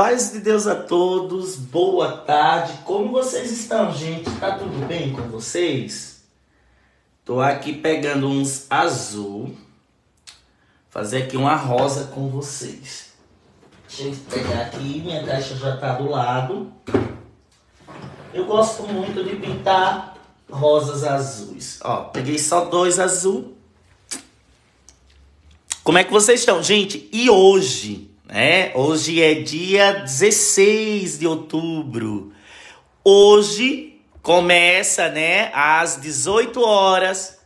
Paz de Deus a todos, boa tarde. Como vocês estão, gente? Tá tudo bem com vocês? Tô aqui pegando uns azul. Fazer aqui uma rosa com vocês. Deixa eu pegar aqui, minha caixa já tá do lado. Eu gosto muito de pintar rosas azuis. Ó, peguei só dois azul. Como é que vocês estão, gente? E hoje né? Hoje é dia 16 de outubro. Hoje começa, né, às 18 horas,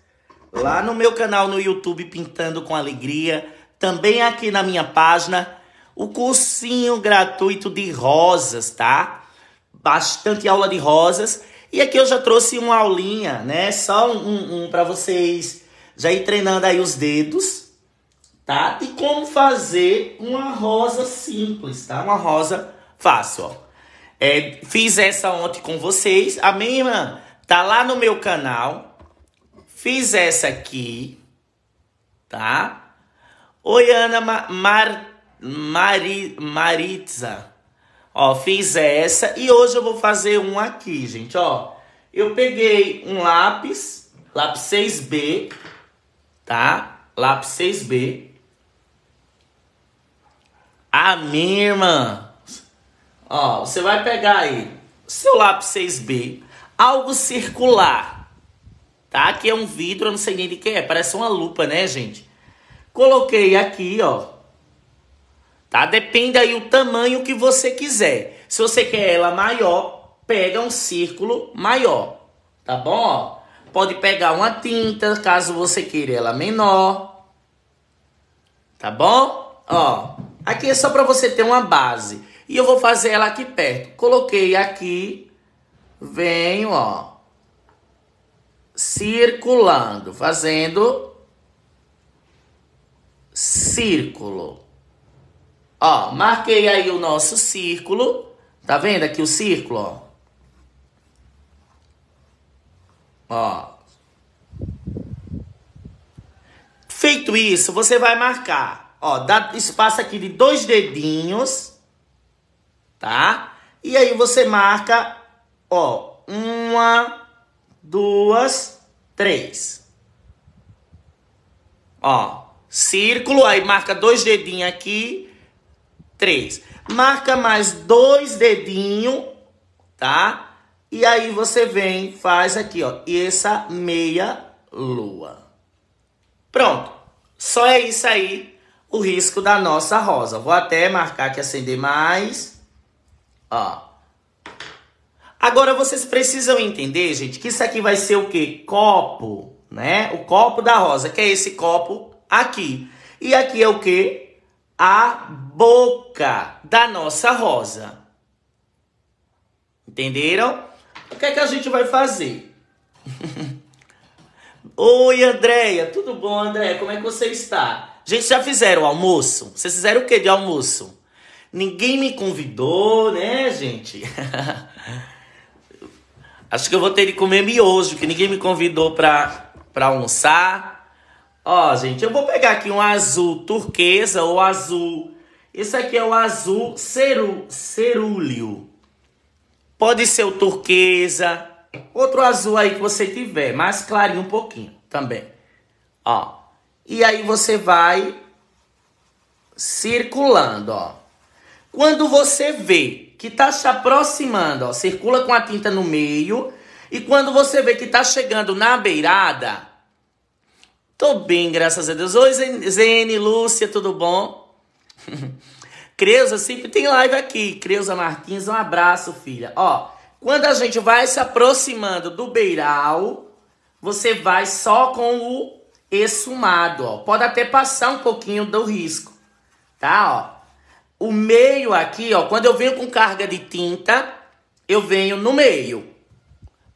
lá no meu canal no YouTube Pintando com Alegria, também aqui na minha página, o cursinho gratuito de rosas, tá? Bastante aula de rosas. E aqui eu já trouxe uma aulinha, né? Só um, um para vocês já ir treinando aí os dedos, tá? De como fazer uma rosa simples, tá? Uma rosa fácil, ó. É, fiz essa ontem com vocês. A mesma tá lá no meu canal. Fiz essa aqui, tá? Oi, Ana Mar Mar Mari Maritza. Ó, fiz essa e hoje eu vou fazer um aqui, gente, ó. Eu peguei um lápis, lápis 6B, tá? Lápis 6B a mim, irmã. Ó, você vai pegar aí seu lápis 6B, algo circular, tá? Que é um vidro, eu não sei nem de que é, parece uma lupa, né, gente? Coloquei aqui, ó. Tá? Depende aí o tamanho que você quiser. Se você quer ela maior, pega um círculo maior, tá bom? Ó, pode pegar uma tinta, caso você queira ela menor. Tá bom? Ó, Aqui é só para você ter uma base. E eu vou fazer ela aqui perto. Coloquei aqui, venho, ó, circulando, fazendo círculo. Ó, marquei aí o nosso círculo. Tá vendo aqui o círculo, ó? Ó. Feito isso, você vai marcar Ó, dá espaço aqui de dois dedinhos, tá? E aí você marca, ó, uma, duas, três. Ó, círculo, aí marca dois dedinhos aqui, três. Marca mais dois dedinhos, tá? E aí você vem, faz aqui, ó, essa meia lua. Pronto. Só é isso aí o risco da nossa rosa. Vou até marcar que acender mais. Ó. Agora vocês precisam entender, gente, que isso aqui vai ser o quê? Copo, né? O copo da rosa, que é esse copo aqui. E aqui é o quê? A boca da nossa rosa. Entenderam? O que é que a gente vai fazer? Oi, Andréia. Tudo bom, Andréia? Como é que você está? Gente, já fizeram almoço? Vocês fizeram o que de almoço? Ninguém me convidou, né, gente? Acho que eu vou ter de comer miojo, que ninguém me convidou pra, pra almoçar. Ó, gente, eu vou pegar aqui um azul turquesa ou azul. Esse aqui é o azul ceru, cerúleo. Pode ser o turquesa. Outro azul aí que você tiver, mais clarinho um pouquinho também. Ó. E aí você vai circulando, ó. Quando você vê que tá se aproximando, ó, circula com a tinta no meio. E quando você vê que tá chegando na beirada, tô bem, graças a Deus. Oi, Zene, Lúcia, tudo bom? Creuza sempre tem live aqui. Creuza Martins, um abraço, filha. Ó, quando a gente vai se aproximando do beiral, você vai só com o exumado, ó. Pode até passar um pouquinho do risco, tá, ó. O meio aqui, ó, quando eu venho com carga de tinta, eu venho no meio.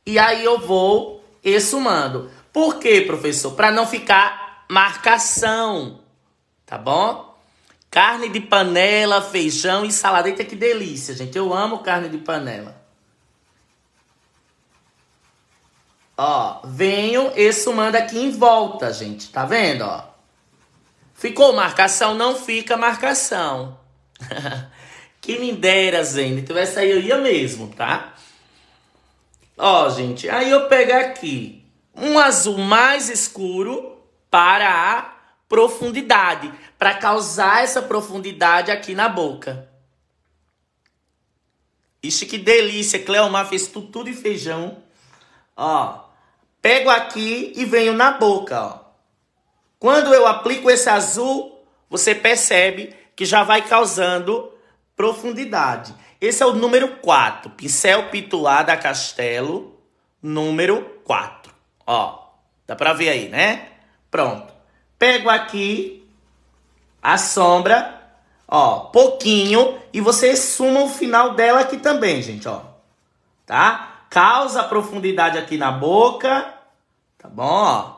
E aí eu vou exumando. Por quê, professor? Para não ficar marcação, tá bom? Carne de panela, feijão e salada. Eita, que delícia, gente. Eu amo carne de panela. Ó, venho, e sumando aqui em volta, gente. Tá vendo, ó? Ficou marcação? Não fica marcação. que me dera, Zenito. Então, essa aí eu ia mesmo, tá? Ó, gente, aí eu pego aqui um azul mais escuro para a profundidade, para causar essa profundidade aqui na boca. Ixi, que delícia. Cleomar fez tutu tudo e feijão. Ó, Pego aqui e venho na boca, ó. Quando eu aplico esse azul, você percebe que já vai causando profundidade. Esse é o número 4, pincel pitular da Castelo, número 4. Ó, dá pra ver aí, né? Pronto. Pego aqui a sombra, ó, pouquinho, e você suma o final dela aqui também, gente, ó. Tá? causa profundidade aqui na boca, tá bom?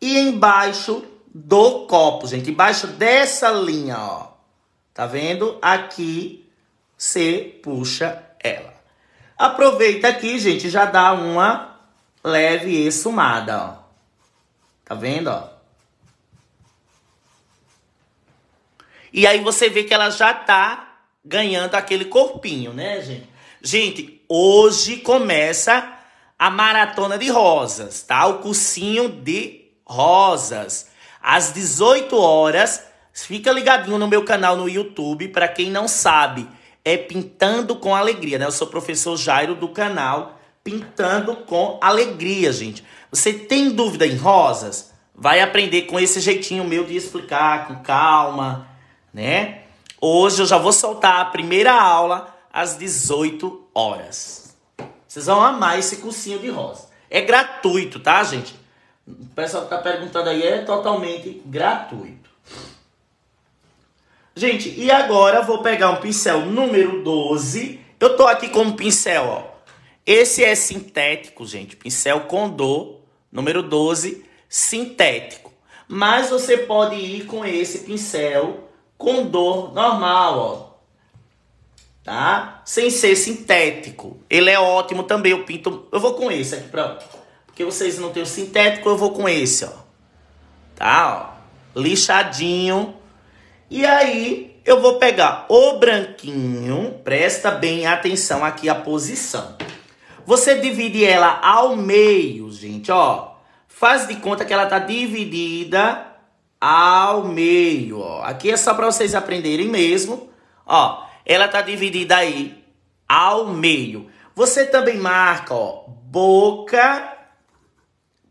E embaixo do copo, gente, embaixo dessa linha, ó. Tá vendo? Aqui você puxa ela. Aproveita aqui, gente, já dá uma leve esfumada, ó. Tá vendo, ó? E aí você vê que ela já tá ganhando aquele corpinho, né, gente? Gente, Hoje começa a maratona de rosas, tá? O cursinho de rosas. Às 18 horas, fica ligadinho no meu canal no YouTube, para quem não sabe, é Pintando com Alegria, né? Eu sou o professor Jairo do canal Pintando com Alegria, gente. Você tem dúvida em rosas? Vai aprender com esse jeitinho meu de explicar com calma, né? Hoje eu já vou soltar a primeira aula às 18 horas. Vocês vão amar esse cursinho de rosa. É gratuito, tá, gente? O pessoal que tá perguntando aí é totalmente gratuito. Gente, e agora vou pegar um pincel número 12. Eu tô aqui com um pincel, ó. Esse é sintético, gente. Pincel Condor, número 12, sintético. Mas você pode ir com esse pincel Condor normal, ó tá? Sem ser sintético. Ele é ótimo também, eu pinto... Eu vou com esse aqui, pronto. Porque vocês não têm o sintético, eu vou com esse, ó. Tá, ó. Lixadinho. E aí, eu vou pegar o branquinho. Presta bem atenção aqui a posição. Você divide ela ao meio, gente, ó. Faz de conta que ela tá dividida ao meio, ó. Aqui é só para vocês aprenderem mesmo, ó ela tá dividida aí ao meio. Você também marca, ó, boca,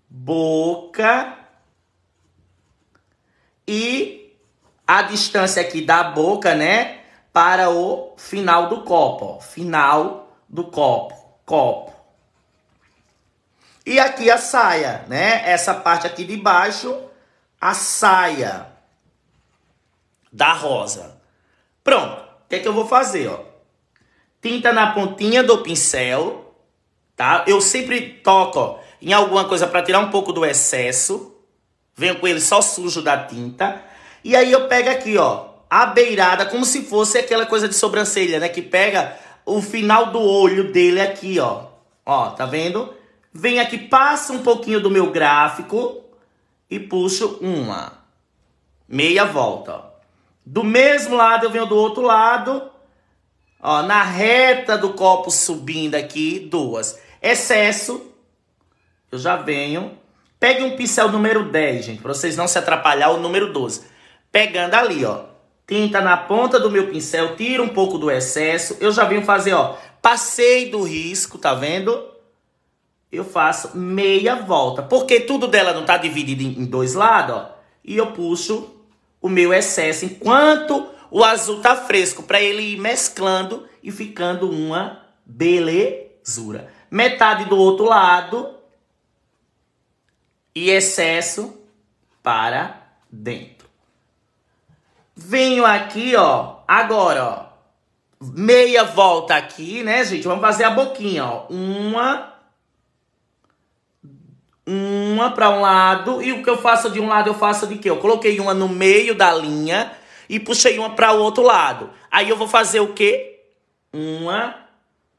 boca e a distância aqui da boca, né, para o final do copo, ó, final do copo, copo. E aqui a saia, né? Essa parte aqui de baixo, a saia da rosa. Pronto que é que eu vou fazer, ó? Tinta na pontinha do pincel, tá? Eu sempre toco ó, em alguma coisa para tirar um pouco do excesso. Venho com ele só sujo da tinta. E aí eu pego aqui, ó, a beirada, como se fosse aquela coisa de sobrancelha, né? Que pega o final do olho dele aqui, ó. Ó, tá vendo? Vem aqui, passa um pouquinho do meu gráfico e puxo uma meia volta, ó. Do mesmo lado eu venho do outro lado. Ó, na reta do copo subindo aqui, duas. Excesso, eu já venho. Pegue um pincel número 10, gente, para vocês não se atrapalhar, o número 12. Pegando ali, ó. Tinta na ponta do meu pincel, tira um pouco do excesso. Eu já venho fazer, ó. Passei do risco, tá vendo? Eu faço meia volta. Porque tudo dela não tá dividido em dois lados, ó. E eu puxo o meu excesso, enquanto o azul tá fresco, para ele ir mesclando e ficando uma belezura. Metade do outro lado e excesso para dentro. Venho aqui, ó, agora, ó, meia volta aqui, né, gente? Vamos fazer a boquinha, ó. Uma, uma para um lado e o que eu faço de um lado eu faço de quê? Eu coloquei uma no meio da linha e puxei uma para o outro lado. Aí eu vou fazer o quê? Uma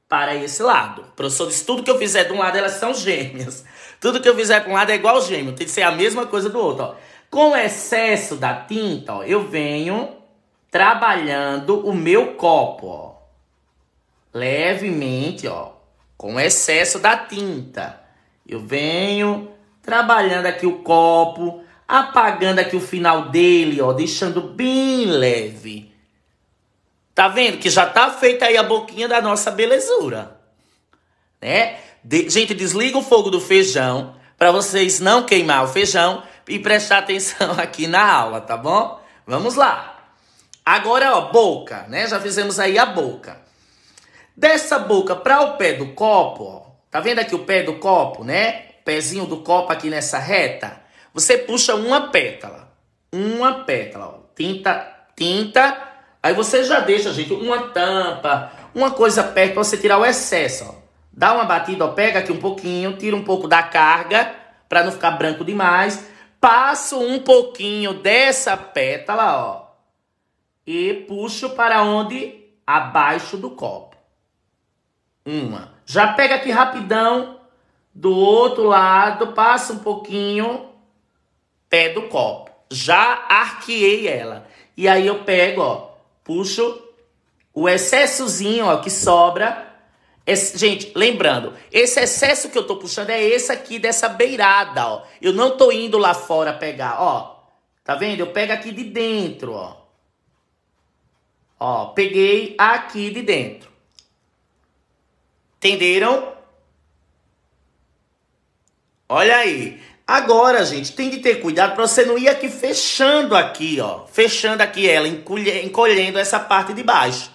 para esse lado. Professor disse, tudo que eu fizer de um lado elas são gêmeas. Tudo que eu fizer para um lado é igual gêmeo, tem que ser a mesma coisa do outro, ó. Com o excesso da tinta, ó, eu venho trabalhando o meu copo, ó. Levemente, ó, com excesso da tinta. Eu venho trabalhando aqui o copo, apagando aqui o final dele, ó, deixando bem leve. Tá vendo que já tá feita aí a boquinha da nossa belezura, né? De gente, desliga o fogo do feijão para vocês não queimar o feijão e prestar atenção aqui na aula, tá bom? Vamos lá. Agora, ó, boca, né? Já fizemos aí a boca. Dessa boca para o pé do copo, ó, tá vendo aqui o pé do copo, né? pezinho do copo aqui nessa reta, você puxa uma pétala. Uma pétala, ó. Tinta, tinta. Aí você já deixa, gente, uma tampa, uma coisa perto para você tirar o excesso, ó. Dá uma batida, ó, pega aqui um pouquinho, tira um pouco da carga para não ficar branco demais. Passo um pouquinho dessa pétala, ó. E puxo para onde? Abaixo do copo. Uma. Já pega aqui rapidão do outro lado, passa um pouquinho, pé do copo. Já arqueei ela. E aí eu pego, ó, puxo o excessozinho, ó, que sobra. Esse, gente, lembrando, esse excesso que eu tô puxando é esse aqui dessa beirada, ó. Eu não tô indo lá fora pegar, ó. Tá vendo? Eu pego aqui de dentro, ó. Ó, peguei aqui de dentro. Entenderam? Olha aí. Agora, gente, tem de ter cuidado para você não ir aqui fechando aqui, ó. Fechando aqui ela, encolhendo essa parte de baixo.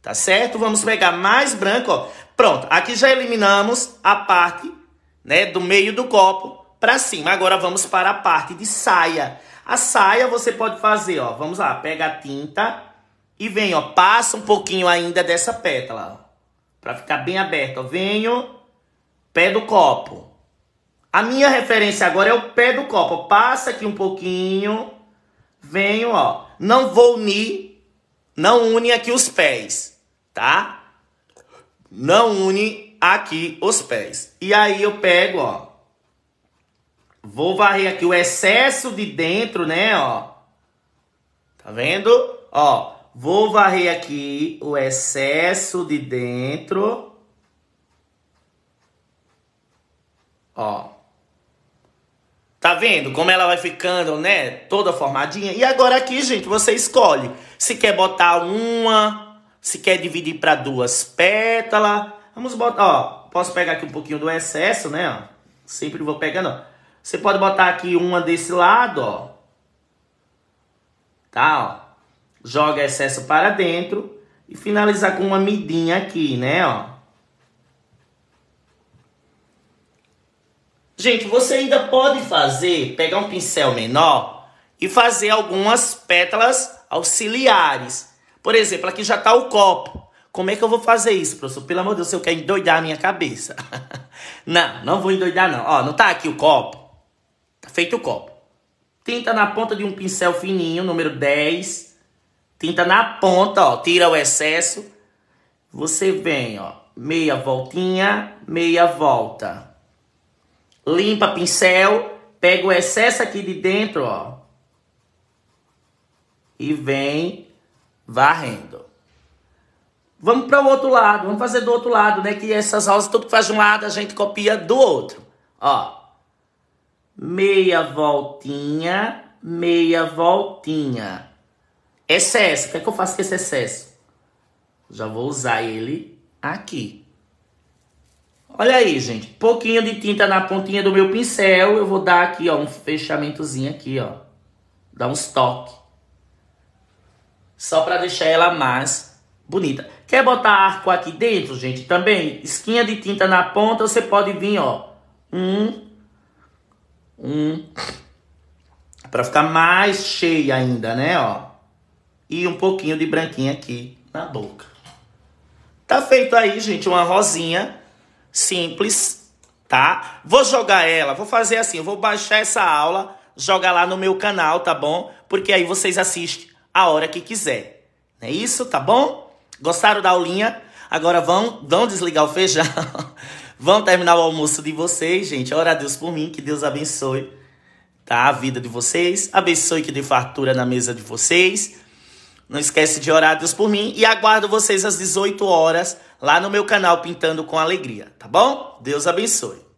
Tá certo? Vamos pegar mais branco, ó. Pronto, aqui já eliminamos a parte, né, do meio do copo para cima. Agora vamos para a parte de saia. A saia você pode fazer, ó. Vamos lá, pega a tinta e vem, ó, passa um pouquinho ainda dessa pétala, ó. Para ficar bem aberto, ó. Venho pé do copo. A minha referência agora é o pé do copo. Passa aqui um pouquinho. Venho, ó. Não vou unir. Não une aqui os pés, tá? Não une aqui os pés. E aí eu pego, ó. Vou varrer aqui o excesso de dentro, né, ó. Tá vendo? Ó, vou varrer aqui o excesso de dentro. Ó. Tá vendo como ela vai ficando, né? Toda formadinha. E agora aqui, gente, você escolhe se quer botar uma, se quer dividir para duas pétalas. Vamos botar, ó. Posso pegar aqui um pouquinho do excesso, né? Sempre vou pegando, Você pode botar aqui uma desse lado, ó. Tá, ó. Joga excesso para dentro. E finalizar com uma midinha aqui, né, ó. Gente, você ainda pode fazer, pegar um pincel menor e fazer algumas pétalas auxiliares. Por exemplo, aqui já está o copo. Como é que eu vou fazer isso, professor? Pelo amor de Deus, eu quero endoidar a minha cabeça. não, não vou endoidar não. Ó, não tá aqui o copo? Tá feito o copo. Tinta na ponta de um pincel fininho, número 10. Tinta na ponta, ó, tira o excesso. Você vem, ó, meia voltinha, meia volta limpa pincel, pega o excesso aqui de dentro, ó, e vem varrendo. Vamos para o outro lado, vamos fazer do outro lado, né? Que essas rosas, tudo que faz de um lado, a gente copia do outro. Ó, meia voltinha, meia voltinha. Excesso, o que é que eu faço com esse excesso? Já vou usar ele aqui. Olha aí, gente, pouquinho de tinta na pontinha do meu pincel, eu vou dar aqui, ó, um fechamentozinho aqui, ó. Dar uns toques. Só para deixar ela mais bonita. Quer botar arco aqui dentro, gente, também? Esquinha de tinta na ponta, você pode vir, ó. Um. Um. Para ficar mais cheia ainda, né, ó. E um pouquinho de branquinho aqui na boca. Tá feito aí, gente, uma rosinha simples, tá? Vou jogar ela, vou fazer assim, eu vou baixar essa aula, jogar lá no meu canal, tá bom? Porque aí vocês assistem a hora que quiser. é isso, tá bom? Gostaram da aulinha? Agora vão, vão desligar o feijão. vão terminar o almoço de vocês, gente. Ora a Deus por mim, que Deus abençoe tá? a vida de vocês, abençoe que dê fartura na mesa de vocês. Não esquece de orar a Deus por mim e aguardo vocês às 18 horas lá no meu canal Pintando com Alegria, tá bom? Deus abençoe.